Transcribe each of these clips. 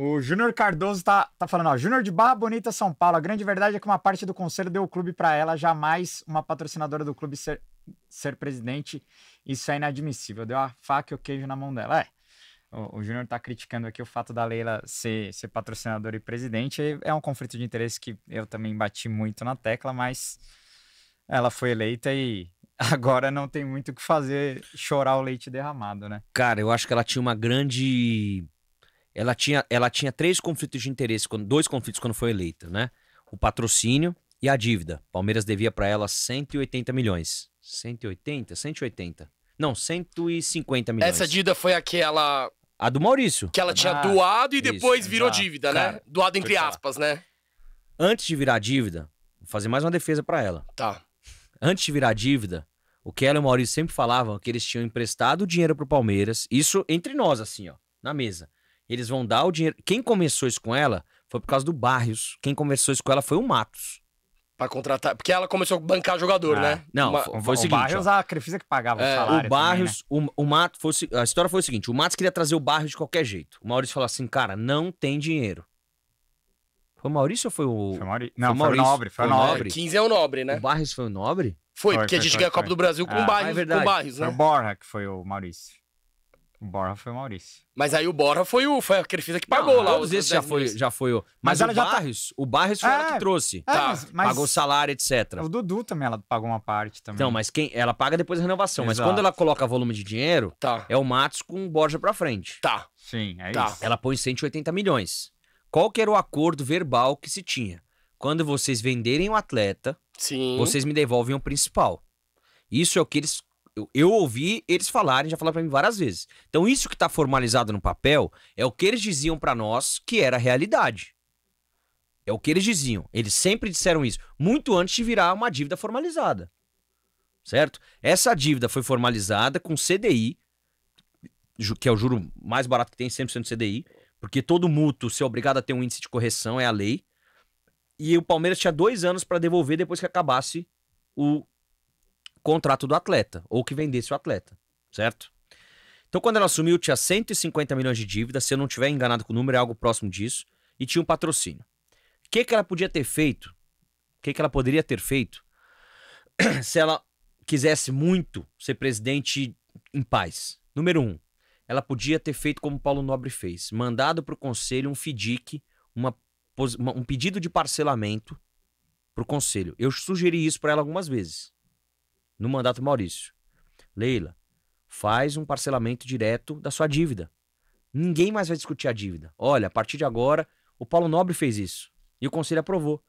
O Júnior Cardoso tá, tá falando, ó, Júnior de Barra Bonita, São Paulo. A grande verdade é que uma parte do conselho deu o clube para ela, jamais uma patrocinadora do clube ser, ser presidente. Isso é inadmissível. Deu a faca e o queijo na mão dela. É. O, o Júnior tá criticando aqui o fato da Leila ser, ser patrocinadora e presidente. É, é um conflito de interesse que eu também bati muito na tecla, mas ela foi eleita e agora não tem muito o que fazer chorar o leite derramado, né? Cara, eu acho que ela tinha uma grande ela tinha, ela tinha três conflitos de interesse, quando, dois conflitos quando foi eleita, né? O patrocínio e a dívida. Palmeiras devia para ela 180 milhões. 180? 180. Não, 150 milhões. Essa dívida foi aquela. A do Maurício. Que ela tinha ah, doado e isso, depois virou exato. dívida, né? Cara, doado entre aspas, né? Antes de virar dívida, vou fazer mais uma defesa para ela. Tá. Antes de virar dívida, o que ela e o Maurício sempre falavam é que eles tinham emprestado dinheiro pro Palmeiras. Isso entre nós, assim, ó, na mesa. Eles vão dar o dinheiro. Quem começou isso com ela foi por causa do Barrios. Quem começou isso com ela foi o Matos. Pra contratar. Porque ela começou a bancar jogador, né? Não, Uma... foi o seguinte. O Barrios, ó. a Crefisa que pagava é, o salário. O Barrios, também, né? o, o Matos foi, a história foi o seguinte: o Matos queria trazer o Barrios de qualquer jeito. O Maurício falou assim, cara, não tem dinheiro. Foi o Maurício ou foi o. Foi o Maurício. Não, foi o, Maurício. Foi o Nobre. Foi o Nobre. 15 é o Nobre, né? O Barrios foi o Nobre? Foi, foi porque foi, a gente ganhou a Copa do Brasil com o Barrios, é, com o Barrios, né? Foi o Borra que foi o Maurício. Borra foi o Maurício. Mas aí o Borra foi o foi a Crefisa que pagou não, lá. Todos esses já foi, já foi o. Mas, mas ela o já tá- Barrios, tá... o Barrios foi é, ela que é, trouxe. É, tá. mas, mas, pagou salário, etc. O Dudu também, ela pagou uma parte também. Então, mas quem ela paga depois a renovação. Exato. Mas quando ela coloca volume de dinheiro, tá. é o Matos com o Borja pra frente. Tá. Sim, é tá. isso. Ela põe 180 milhões. Qual que era o acordo verbal que se tinha? Quando vocês venderem o atleta, Sim. vocês me devolvem o principal. Isso é o que eles eu, eu ouvi eles falarem, já falaram para mim várias vezes. Então, isso que está formalizado no papel é o que eles diziam para nós que era a realidade. É o que eles diziam. Eles sempre disseram isso, muito antes de virar uma dívida formalizada. Certo? Essa dívida foi formalizada com CDI, que é o juro mais barato que tem, 100% CDI, porque todo mútuo se é obrigado a ter um índice de correção, é a lei. E o Palmeiras tinha dois anos para devolver depois que acabasse o contrato do atleta, ou que vendesse o atleta, certo? Então, quando ela assumiu, tinha 150 milhões de dívida, se eu não tiver enganado com o número, é algo próximo disso, e tinha um patrocínio. O que, que ela podia ter feito? O que, que ela poderia ter feito se ela quisesse muito ser presidente em paz? Número um, ela podia ter feito como Paulo Nobre fez, mandado para o conselho um FDIC, uma, uma, um pedido de parcelamento para o conselho. Eu sugeri isso para ela algumas vezes no mandato Maurício. Leila, faz um parcelamento direto da sua dívida. Ninguém mais vai discutir a dívida. Olha, a partir de agora, o Paulo Nobre fez isso. E o conselho aprovou.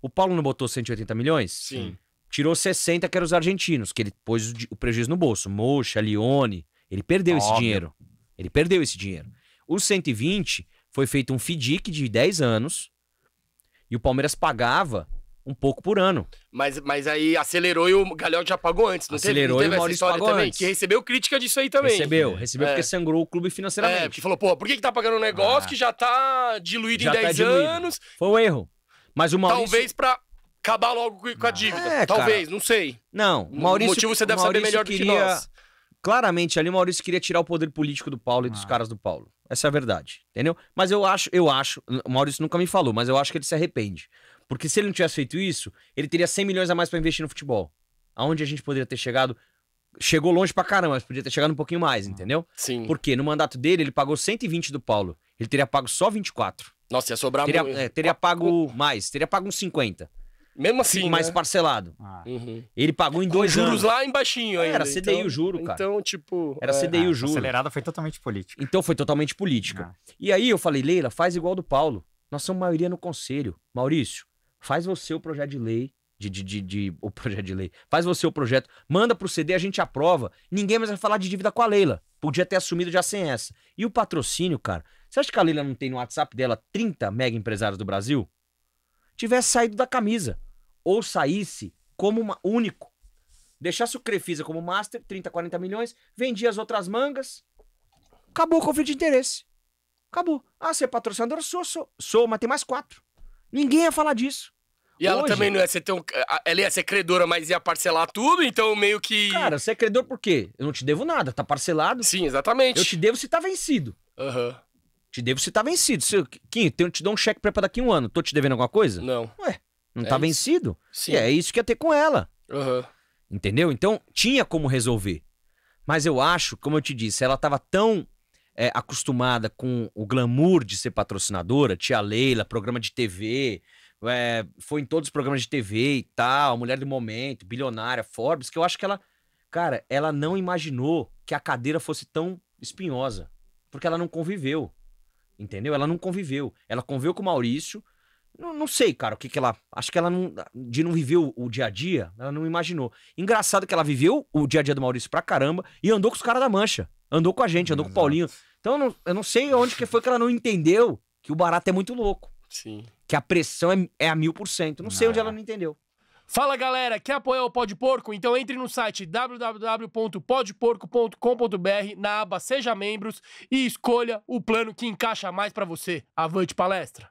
O Paulo não botou 180 milhões? Sim. Tirou 60, que eram os argentinos, que ele pôs o prejuízo no bolso. Mocha, Lione. Ele perdeu Óbvio. esse dinheiro. Ele perdeu esse dinheiro. Os 120 foi feito um FDIC de 10 anos. E o Palmeiras pagava um pouco por ano. Mas, mas aí acelerou e o Galhão já pagou antes, não acelerou teve, não teve e o Maurício pagou também, antes. que recebeu crítica disso aí também. Recebeu, recebeu é. porque sangrou o clube financeiramente. É, porque falou, pô, por que, que tá pagando um negócio ah. que já tá diluído já em 10 tá diluído. anos? Foi um erro. Mas o Maurício... Talvez pra acabar logo com a ah, dívida. É, Talvez, cara. não sei. Não, o Maurício... O motivo você deve Maurício saber melhor queria... do que nós. Claramente ali o Maurício queria tirar o poder político do Paulo e ah. dos caras do Paulo. Essa é a verdade, entendeu? Mas eu acho, eu acho, o Maurício nunca me falou, mas eu acho que ele se arrepende. Porque se ele não tivesse feito isso, ele teria 100 milhões a mais para investir no futebol. Aonde a gente poderia ter chegado. Chegou longe pra caramba, mas podia ter chegado um pouquinho mais, entendeu? Sim. Porque no mandato dele, ele pagou 120 do Paulo. Ele teria pago só 24. Nossa, ia sobrar teria, muito. É, teria pago mais, teria pago uns 50. Mesmo assim. Mais né? parcelado. Ah. Uhum. Ele pagou em dois Com juros anos. lá embaixinho ainda. Era CDI então, o juro, cara. Então, tipo. Era é. CDI ah, o juro. Acelerada foi totalmente política. Então foi totalmente política. Ah. E aí eu falei, Leila, faz igual do Paulo. Nós somos maioria no conselho. Maurício, Faz você o projeto de lei. De, de, de, de o projeto de lei. Faz você o projeto, manda pro CD, a gente aprova. Ninguém mais vai falar de dívida com a Leila. Podia ter assumido já sem essa. E o patrocínio, cara. Você acha que a Leila não tem no WhatsApp dela 30 mega empresários do Brasil? Tivesse saído da camisa. Ou saísse como uma, único. Deixasse o Crefisa como master, 30, 40 milhões, vendia as outras mangas. Acabou o conflito de interesse. Acabou. Ah, você é patrocinador? Sou, sou. Sou, mas tem mais quatro. Ninguém ia falar disso. E ela Hoje, também não ia ser tão. Ela ia ser credora, mas ia parcelar tudo, então meio que. Cara, você é credor por quê? Eu não te devo nada, tá parcelado. Sim, exatamente. Eu te devo se tá vencido. Aham. Uhum. Te devo se tá vencido. Se, Kim, eu te dou um cheque pra daqui a um ano. Tô te devendo alguma coisa? Não. Ué, não é tá isso? vencido? Sim. E é isso que ia ter com ela. Uhum. Entendeu? Então tinha como resolver. Mas eu acho, como eu te disse, ela tava tão é, acostumada com o glamour de ser patrocinadora, tia Leila, programa de TV, é, foi em todos os programas de TV e tal, Mulher do Momento, Bilionária, Forbes, que eu acho que ela, cara, ela não imaginou que a cadeira fosse tão espinhosa, porque ela não conviveu, entendeu? Ela não conviveu. Ela conviveu com o Maurício, não, não sei, cara, o que, que ela. Acho que ela não. De não viver o, o, dia a dia, ela não imaginou. Engraçado que ela viveu o dia a dia do Maurício pra caramba e andou com os caras da mancha. Andou com a gente, andou Exato. com o Paulinho. Então eu não, eu não sei onde que foi que ela não entendeu que o barato é muito louco. Sim. Que a pressão é, é a mil por cento. Não sei onde ela é. não entendeu. Fala galera, quer apoiar o Pode Porco? Então entre no site www.podporco.com.br na aba Seja Membros e escolha o plano que encaixa mais para você. Avante palestra!